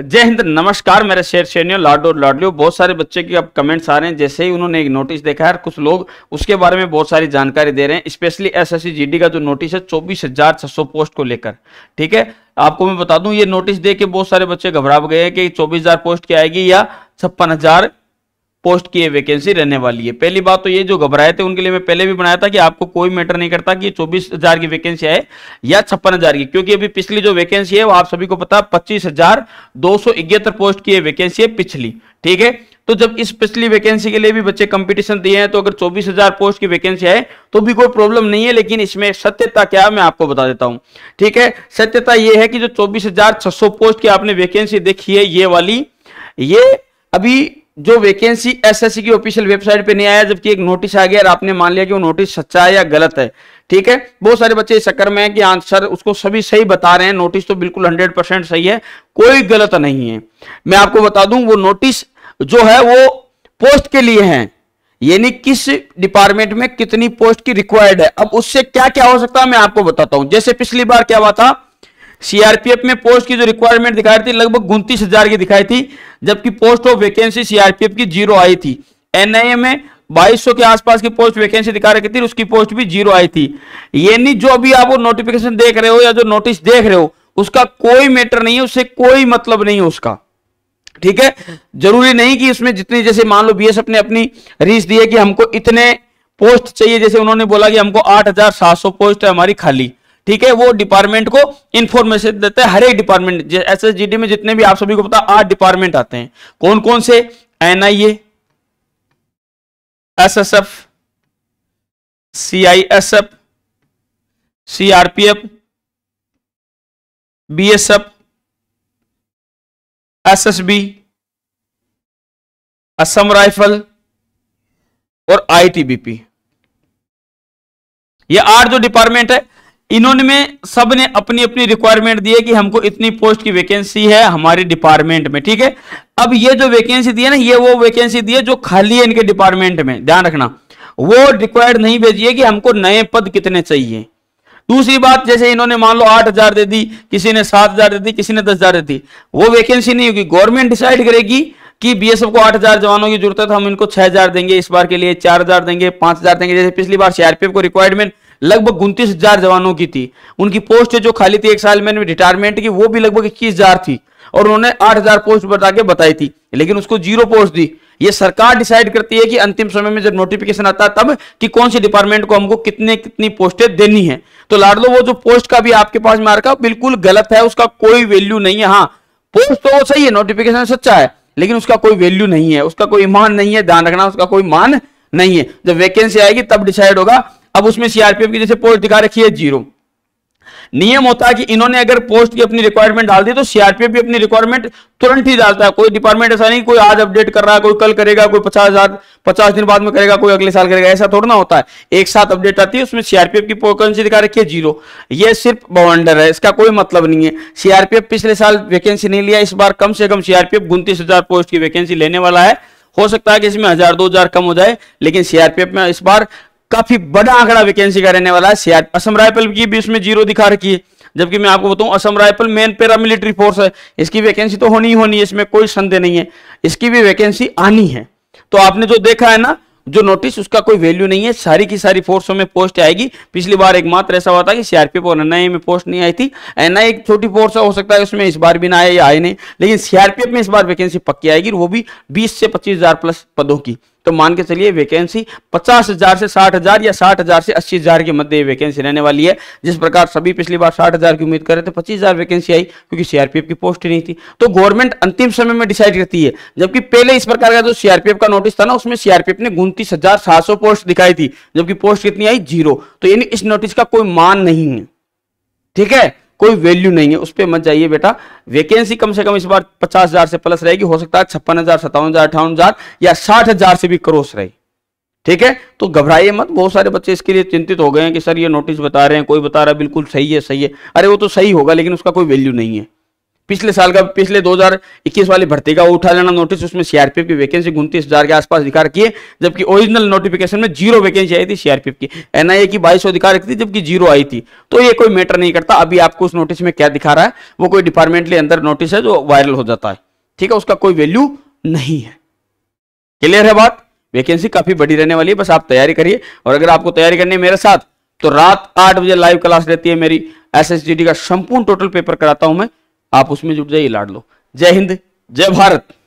जय हिंद नमस्कार मेरे शेर शेनियो लाडो लाडलियो बहुत सारे बच्चे के अब कमेंट्स आ रहे हैं जैसे ही उन्होंने एक नोटिस देखा है कुछ लोग उसके बारे में बहुत सारी जानकारी दे रहे हैं स्पेशली एसएससी जीडी का जो नोटिस है चौबीस हजार छह सौ पोस्ट को लेकर ठीक है आपको मैं बता दूं ये नोटिस दे के बहुत सारे बच्चे घबरा गए कि चौबीस हजार पोस्ट की आएगी या छप्पन हजार पोस्ट की वैकेंसी रहने वाली है पहली बात तो ये जो घबराए थे उनके लिए मैं पहले भी बनाया था कि आपको कोई मैटर नहीं करता कि चौबीस हजार की वैकेंसी है या छप्पन हजार की क्योंकि अभी पिछली जो वैकेंसी है वो आप सभी को पता है पच्चीस हजार दो सौ इकहत्तर पोस्ट की वैकेंसी है पिछली ठीक है तो जब इस पिछली वैकेंसी के लिए भी बच्चे कंपटीशन दिए हैं तो अगर 24,000 पोस्ट की वैकेंसी है तो भी कोई प्रॉब्लम नहीं है लेकिन इसमें सत्यता क्या है मैं आपको बता देता हूं ठीक है सत्यता यह है कि जो 24,600 पोस्ट की आपने वैकेंसी देखी है ये वाली ये अभी जो वैकेंसी एसएससी की ऑफिशियल वेबसाइट पे नहीं आया जबकि एक नोटिस आ गया और आपने मान लिया कि वो नोटिस सच्चा है या गलत है ठीक है बहुत सारे बच्चे इस चक्कर में हैं कि आंसर उसको सभी सही बता रहे हैं नोटिस तो बिल्कुल हंड्रेड परसेंट सही है कोई गलत नहीं है मैं आपको बता दूं वो नोटिस जो है वो पोस्ट के लिए है यानी किस डिपार्टमेंट में कितनी पोस्ट की रिक्वायर्ड है अब उससे क्या क्या हो सकता है मैं आपको बताता हूं जैसे पिछली बार क्या हुआ था सीआरपीएफ में पोस्ट की जो रिक्वायरमेंट दिखाई थी लगभग उनतीस हजार की दिखाई थी जबकि पोस्ट ऑफ वैकेंसी सीआरपीएफ की जीरो आई थी एनआईए में 2200 के आसपास की पोस्ट वैकेंसी दिखा रखी थी उसकी पोस्ट भी जीरो आई थी ये नहीं जो अभी आप वो नोटिफिकेशन देख रहे हो या जो नोटिस देख रहे हो उसका कोई मैटर नहीं है उससे कोई मतलब नहीं है उसका ठीक है जरूरी नहीं कि उसमें जितनी जैसे मान लो बीएसएफ ने अपनी रीस दी है कि हमको इतने पोस्ट चाहिए जैसे उन्होंने बोला कि हमको सौ पोस्ट है हमारी खाली ठीक है वो डिपार्टमेंट को इन्फॉर्मेशन देते हैं हर एक डिपार्टमेंट एस एस में जितने भी आप सभी को पता आठ डिपार्टमेंट आते हैं कौन कौन से NIA S F CRPF S B Assam rifle और आई टी बी पी ये आठ जो डिपार्टमेंट है इन्होंने में सब ने अपनी अपनी रिक्वायरमेंट दी है कि हमको इतनी पोस्ट की वैकेंसी है हमारे डिपार्टमेंट में ठीक है अब ये जो वैकेंसी दी है ना ये वो वैकेंसी दी है जो खाली है इनके डिपार्टमेंट में ध्यान रखना वो रिक्वायर्ड नहीं भेजिए कि हमको नए पद कितने चाहिए दूसरी बात जैसे इन्होंने मान लो आठ हजार दे दी किसी ने सात हजार दे दी किसी ने दस हजार दे दी वो वैकेंसी नहीं होगी गवर्नमेंट डिसाइड करेगी कि बीएसएफ को आठ हजार जवानों की जरूरत है तो हम इनको छह हजार देंगे इस बार के लिए चार हजार देंगे पांच हजार देंगे जैसे पिछली बार सीआरपीएफ को रिक्वायरमेंट लगभग उनतीस हजार जवानों की थी उनकी पोस्ट जो खाली थी एक साल में रिटायरमेंट की वो भी लगभग इक्कीस हजार थी और उन्होंने आठ हजार पोस्ट बता के बताई थी लेकिन उसको जीरो पोस्ट दी ये सरकार डिसाइड करती है कि अंतिम समय में जब नोटिफिकेशन आता है तब कि कौन सी डिपार्टमेंट को हमको कितने कितनी पोस्टें देनी है तो लाडलो वो जो पोस्ट का भी आपके पास मार्का बिल्कुल गलत है उसका कोई वैल्यू नहीं है हाँ पोस्ट तो वो सही है नोटिफिकेशन सच्चा है लेकिन उसका कोई वैल्यू नहीं है उसका कोई मान नहीं है ध्यान रखना उसका कोई मान नहीं है जब वैकेंसी आएगी तब डिसाइड होगा अब उसमें सीआरपीएफ की जैसे पोस्ट दिखा रखी है जीरो नियम होता है कि इन्होंने अगर पोस्ट की अपनी रिक्वायरमेंट डाल दी तो सीआरपीएफ भी अपनी रिक्वायरमेंट तुरंत ही डालता है कोई डिपार्टमेंट ऐसा नहीं कोई आज अपडेट कर रहा है कोई कल करेगा कोई पचास हजार पचास दिन बाद में करेगा कोई अगले साल करेगा ऐसा थोड़ा ना होता है एक साथ अपडेट आती है उसमें सीआरपीएफ की वैकेंसी दिखा रखी है जीरो ये सिर्फ बाउंडर है इसका कोई मतलब नहीं है सीआरपीएफ पिछले साल वैकेंसी नहीं लिया इस बार कम से कम सीआरपीएफ उन्तीस पोस्ट की वैकेंसी लेने वाला है हो सकता है कि इसमें हजार दो हजार कम हो जाए लेकिन सीआरपीएफ में इस बार काफी बड़ा आंकड़ा वैकेंसी का रहने वाला है सीआर असम राइफल की भी उसमें जीरो दिखा रखी है जबकि मैं आपको बताऊं Assam rifle main paramilitary force है इसकी वैकेंसी तो होनी ही होनी है इसमें कोई संदेह नहीं है इसकी भी वैकेंसी आनी है तो आपने जो देखा है ना जो नोटिस उसका कोई वैल्यू नहीं है सारी की सारी फोर्सों में पोस्ट आएगी पिछली बार एक मात्र ऐसा हुआ था कि सीआरपीएफ और एनआईए में पोस्ट नहीं आई थी एनआईए एक छोटी फोर्स हो सकता है उसमें इस बार भी ना आए या आए नहीं लेकिन सीआरपीएफ में इस बार वैकेंसी पक्की आएगी वो भी बीस से पच्चीस हजार प्लस पदों की तो मान के चलिए वैकेंसी पचास हजार से साठ हजार या साठ हजार से अस्सी हजार के मध्य वैकेंसी रहने वाली है जिस प्रकार सभी पिछली बार साठ हजार की उम्मीद कर रहे थे पच्चीस हजार वैकेंसी आई क्योंकि सीआरपीएफ की पोस्ट ही नहीं थी तो गवर्नमेंट अंतिम समय में डिसाइड करती है जबकि पहले इस प्रकार का जो सीआरपीएफ का नोटिस था ना उसमें सीआरपीएफ ने उन्तीस हजार सात सौ पोस्ट दिखाई थी जबकि पोस्ट कितनी आई जीरो तो यानी इस नोटिस का कोई मान नहीं है ठीक है कोई वैल्यू नहीं है उस पर मत जाइए बेटा वैकेंसी कम से कम इस बार पचास हजार से प्लस रहेगी हो सकता है छप्पन हजार सत्तावन हजार अठावन हजार या साठ हजार से भी क्रॉस रहे ठीक है तो घबराइए मत बहुत सारे बच्चे इसके लिए चिंतित हो गए हैं कि सर ये नोटिस बता रहे हैं कोई बता रहा है बिल्कुल सही है सही है अरे वो तो सही होगा लेकिन उसका कोई वैल्यू नहीं है पिछले साल का पिछले 2021 वाली भर्ती का उठा लेना नोटिस उसमें सीआरपीएफ की वैकेंसी उनतीस हजार के आसपास दिखा रखी है जबकि ओरिजिनल नोटिफिकेशन में जीरो वैकेंसी आई थी सीआरपीएफ की एनआईए की बाईस दिखा रखी थी जबकि जीरो आई थी तो ये कोई मैटर नहीं करता अभी आपको उस नोटिस में क्या दिखा रहा है वो कोई डिपार्टमेंटली अंदर नोटिस है जो वायरल हो जाता है ठीक है उसका कोई वैल्यू नहीं है क्लियर है बात वैकेंसी काफी बड़ी रहने वाली है बस आप तैयारी करिए और अगर आपको तैयारी करनी है मेरे साथ तो रात आठ बजे लाइव क्लास रहती है मेरी एस का संपूर्ण टोटल पेपर कराता हूं मैं आप उसमें जुट जाइए लाड लो जय हिंद जय भारत